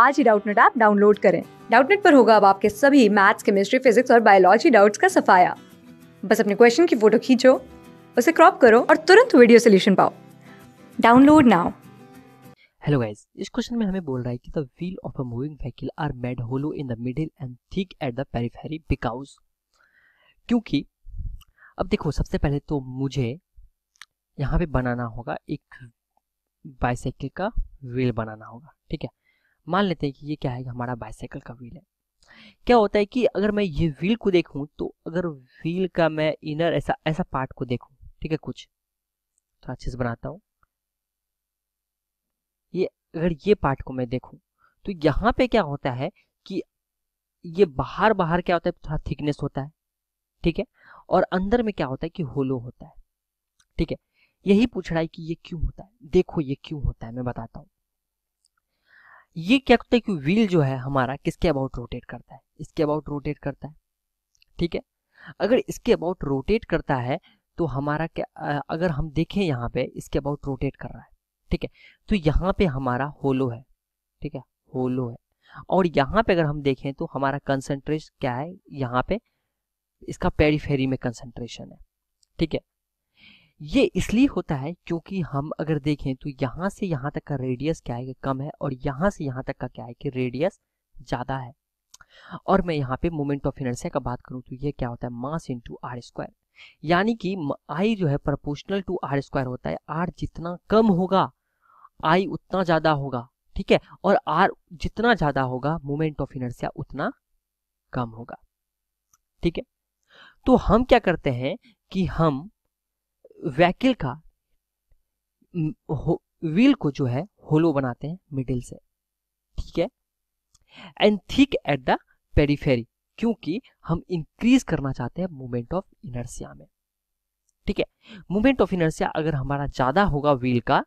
आज ही Doubtnet app download करें डाउटनेट पर होगा अब आपके सभी मैथ्स केमिस्ट्री फिजिक्स और बायोलॉजी डाउट्स का सफाया बस अपने क्वेश्चन की फोटो खींचो उसे क्रॉप करो और तुरंत वीडियो सोल्यूशन पाओ डाउनलोड नाउ हेलो गाइस इस क्वेश्चन में हमें बोल रहा है कि the wheel of a moving vehicle are made hollow in the middle and thick at the periphery because क्योंकि अब देखो सबसे पहले तो मुझे यहाँ पे बनाना होगा एक बाइसाइकिल का व्हील बनाना होगा ठीक है मान लेते हैं कि ये क्या है हमारा बाइसाइकिल का व्हील है क्या होता है कि अगर मैं ये व्हील को देखूं तो अगर व्हील का मैं इनर ऐसा ऐसा पार्ट को देखूं ठीक है कुछ तो अच्छे से बनाता हूं ये अगर ये पार्ट को मैं देखूं तो यहाँ पे क्या होता है कि ये बाहर बाहर क्या होता है थोड़ा थिकनेस होता है ठीक है और अंदर में क्या होता है कि होलो होता है ठीक है यही पूछ रहा है कि ये क्यों होता है देखो ये क्यों होता है मैं बताता हूँ ये क्या होता है कि व्हील जो है हमारा किसके अबाउट रोटेट करता है इसके अबाउट रोटेट करता है ठीक है अगर इसके अबाउट रोटेट करता है तो हमारा क्या अगर हम देखें यहाँ पे इसके अबाउट रोटेट कर रहा है ठीक है तो यहाँ पे हमारा होलो है ठीक है होलो है और यहाँ पे अगर हम देखें तो हमारा कंसेंट्रेशन क्या है यहाँ पे इसका पेरीफेरी में कंसेंट्रेशन है ठीक है ये इसलिए होता है क्योंकि हम अगर देखें तो यहाँ से यहाँ तक का रेडियस क्या है कम है और यहाँ से यहाँ तक का क्या है कि रेडियस ज़्यादा है और मैं यहाँ पे मोमेंट ऑफ इनर्सिया का बात करूँ तो ये क्या होता है मास इंटू आर स्क्वायर यानी कि आई जो है प्रपोर्शनल टू आर स्क्वायर होता है आर जितना कम होगा आई उतना ज़्यादा होगा ठीक है और आर जितना ज़्यादा होगा मोमेंट ऑफ इनर्सिया उतना कम होगा ठीक है तो हम क्या करते हैं कि हम वैकिल का व्हील को जो है होलो बनाते हैं मिडिल से ठीक है and thick at the periphery क्योंकि हम इंक्रीज करना चाहते हैं मूवमेंट ऑफ इनर्सिया में ठीक है मूवमेंट ऑफ इनर्सिया अगर हमारा ज्यादा होगा व्हील का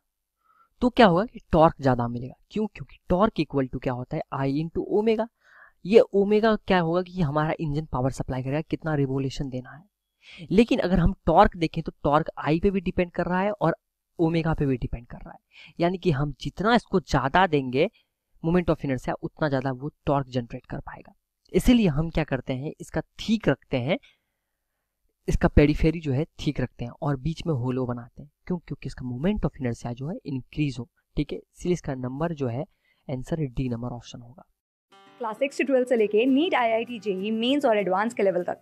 तो क्या होगा कि टॉर्क ज्यादा मिलेगा क्यों क्योंकि टॉर्क इक्वल टू क्या होता है आई इंटू ओमेगा ये ओमेगा क्या होगा कि हमारा इंजन पावर सप्लाई करेगा कितना रिवोल्यूशन देना है लेकिन अगर हम टॉर्क देखें तो टॉर्क आई पे भी डिपेंड कर रहा है और ओमेगा पे भी डिपेंड कर रहा है यानी कि हम जितना इसको ज़्यादा देंगे मोमेंट ऑफ इनर्सिया उतना ज़्यादा वो टॉर्क जनरेट कर पाएगा इसीलिए हम क्या करते हैं इसका ठीक रखते हैं इसका पेरीफेरी जो है ठीक रखते हैं और बीच में होलो बनाते हैं क्यों क्योंकि इसका मोमेंट ऑफ इनर्सिया जो है इंक्रीज हो ठीक है इसलिए इसका नंबर जो है आंसर डी नंबर ऑप्शन होगा क्लास सिक्स से से लेके NEET I I T JEE mains और एडवांस के लेवल तक